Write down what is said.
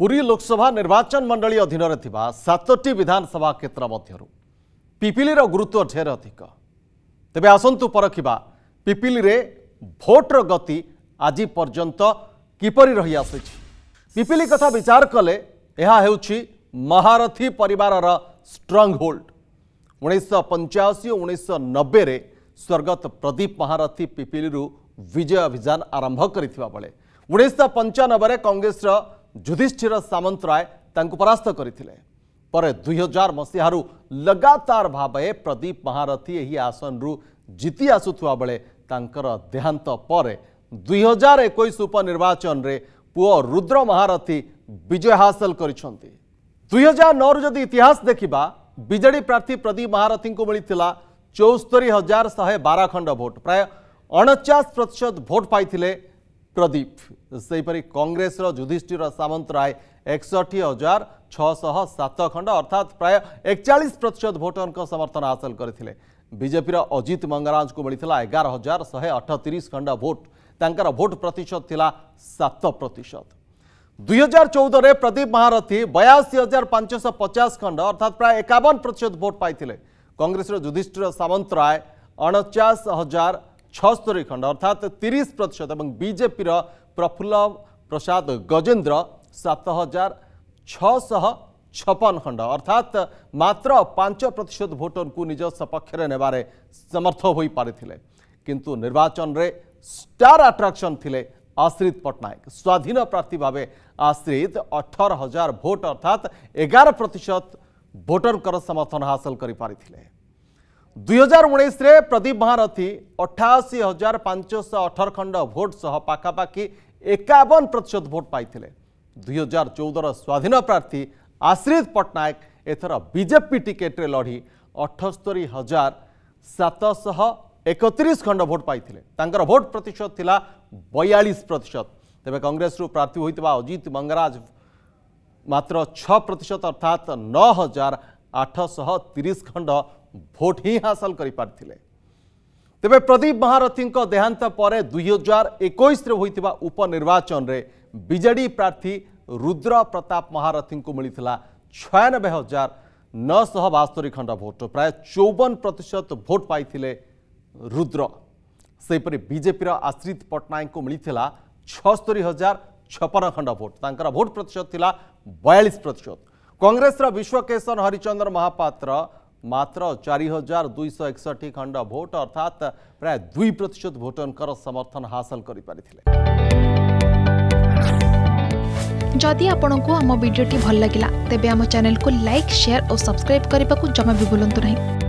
ପୁରୀ ଲୋକସଭା ନିର୍ବାଚନ ମଣ୍ଡଳୀ ଅଧୀନରେ ଥିବା ସାତଟି ବିଧାନସଭା କ୍ଷେତ୍ର ମଧ୍ୟରୁ ପିପିଲିର ଗୁରୁତ୍ୱ ଢେର ଅଧିକ ତେବେ ଆସନ୍ତୁ ପରଖିବା ପିପିଲିରେ ଭୋଟ୍ର ଗତି ଆଜି ପର୍ଯ୍ୟନ୍ତ କିପରି ରହିଆସୁଛି ପିପିଲି କଥା ବିଚାର କଲେ ଏହା ହେଉଛି ମହାରଥୀ ପରିବାରର ଷ୍ଟ୍ରଙ୍ଗ ହୋଲ୍ଡ ଉଣେଇଶହ ପଞ୍ଚାଅଶୀ ଓ ଉଣେଇଶହ ନବେରେ ସ୍ୱର୍ଗତ ପ୍ରଦୀପ ମହାରଥୀ ପିପିଲିରୁ ବିଜୟ ଅଭିଯାନ ଆରମ୍ଭ କରିଥିବା ବେଳେ ଉଣେଇଶହ ପଞ୍ଚାନବେରେ କଂଗ୍ରେସର ଯୁଧିଷ୍ଠିର ସାମନ୍ତରାୟ ତାଙ୍କୁ ପରାସ୍ତ କରିଥିଲେ ପରେ ଦୁଇ ହଜାର ମସିହାରୁ ଲଗାତାର ଭାବେ ପ୍ରଦୀପ ମହାରଥୀ ଏହି ଆସନରୁ ଜିତି ଆସୁଥିବା ବେଳେ ତାଙ୍କର ଦେହାନ୍ତ ପରେ ଦୁଇ ହଜାର ଏକୋଇଶ ଉପନିର୍ବାଚନରେ ପୁଅ ରୁଦ୍ର ମହାରଥୀ ବିଜୟ ହାସଲ କରିଛନ୍ତି ଦୁଇ ହଜାର ନଅରୁ ଯଦି ଇତିହାସ ଦେଖିବା ବିଜେଡି ପ୍ରାର୍ଥୀ ପ୍ରଦୀପ ମହାରଥୀଙ୍କୁ ମିଳିଥିଲା ଚଉସ୍ତରୀ ହଜାର ଶହେ ବାର ଖଣ୍ଡ ଭୋଟ ପ୍ରାୟ ଅଣଚାଶ ପ୍ରତିଶତ ଭୋଟ ପାଇଥିଲେ প্রদীপ সেইপরি কংগ্রেসর যুধিষ্ঠির সামন্তরায় একষঠি হাজার ছশহ সাত খণ্ড অর্থাৎ প্রায় একচাশ প্রতিশত ভোটরক সমর্থন হাসল করে বিজেপির অজিত মঙ্গরাজ মিলি এগার হাজার শহে অঠতিশ খণ্ড ভোট তাঁর ভোট প্রতিশত লা সাত প্রতিশত দুই হাজার চৌদরে প্রদীপ মহারথী বয়াশি হাজার পাঁচশ পচাশ খণ্ড অর্থাৎ প্রায় একাবন প্রতিশত ভোট পাই কংগ্রেসর যুধিষ্ঠির সামন্তরায় অণচাশ হাজার ଛଅସ୍ତରୀ ଖଣ୍ଡ ଅର୍ଥାତ୍ ତିରିଶ ପ୍ରତିଶତ ଏବଂ ବିଜେପିର ପ୍ରଫୁଲ୍ଲ ପ୍ରସାଦ ଗଜେନ୍ଦ୍ର ସାତ ହଜାର ଛଅଶହ ଛପନ ଖଣ୍ଡ ଅର୍ଥାତ୍ ମାତ୍ର ପାଞ୍ଚ ପ୍ରତିଶତ ଭୋଟରଙ୍କୁ ନିଜ ସପକ୍ଷରେ ନେବାରେ ସମର୍ଥ ହୋଇପାରିଥିଲେ କିନ୍ତୁ ନିର୍ବାଚନରେ ଷ୍ଟାର୍ ଆଟ୍ରାକ୍ସନ୍ ଥିଲେ ଆଶ୍ରିତ ପଟ୍ଟନାୟକ ସ୍ୱାଧୀନ ପ୍ରାର୍ଥୀ ଭାବେ ଆଶ୍ରିତ ଅଠର ହଜାର ଭୋଟ ଅର୍ଥାତ୍ ଏଗାର ପ୍ରତିଶତ ଭୋଟରଙ୍କର ସମର୍ଥନ ହାସଲ କରିପାରିଥିଲେ ଦୁଇ ହଜାର ଉଣେଇଶରେ ପ୍ରଦୀପ ମହାରଥୀ ଅଠାଅଶୀ ହଜାର ପାଞ୍ଚଶହ ଅଠର ଖଣ୍ଡ ଭୋଟ୍ ସହ ପାଖାପାଖି ଏକାବନ ପ୍ରତିଶତ ଭୋଟ୍ ପାଇଥିଲେ ଦୁଇ ହଜାର ଚଉଦର ସ୍ୱାଧୀନ ପ୍ରାର୍ଥୀ ଆଶ୍ରିତ ପଟ୍ଟନାୟକ ଏଥର ବିଜେପି ଟିକେଟ୍ରେ ଲଢ଼ି ଅଠସ୍ତରୀ ହଜାର ସାତଶହ ଏକତିରିଶ ଖଣ୍ଡ ଭୋଟ୍ ପାଇଥିଲେ ତାଙ୍କର ଭୋଟ୍ ପ୍ରତିଶତ ଥିଲା ବୟାଳିଶ ପ୍ରତିଶତ ତେବେ କଂଗ୍ରେସରୁ ପ୍ରାର୍ଥୀ ହୋଇଥିବା ଅଜିତ ମଙ୍ଗରାଜ ମାତ୍ର ଛଅ ପ୍ରତିଶତ ଅର୍ଥାତ୍ ନଅ ହଜାର ଆଠଶହ ତିରିଶ ଖଣ୍ଡ भोट ही हासिल करें तेरे प्रदीप महारथी देहांत पर दुई हजार एक उपनिर्वाचन में विजेडी प्रार्थी रुद्र प्रताप महारथी को मिलता छयानबे हजार नौश बास्तरी खंड भोट प्राय चौवन प्रतिशत भोट पाई रुद्र से बीजेपी आश्रित पट्टनायक मिलता छस्तरी हजार छपन खंड भोट तर भोट प्रतिशत थी बयालीस प्रतिशत कंग्रेस विश्वकेशन हरिचंद्र महापात्र मात्र चार हजार दुईश एकसठ खंड भोट अर्थात प्राय दुई प्रतिशत भोटर समर्थन हासिल करदिपण आम भिडी भल लगा तेब चेल को लाइक सेयार और सब्सक्राइब करने को जमा भी बुलां नहीं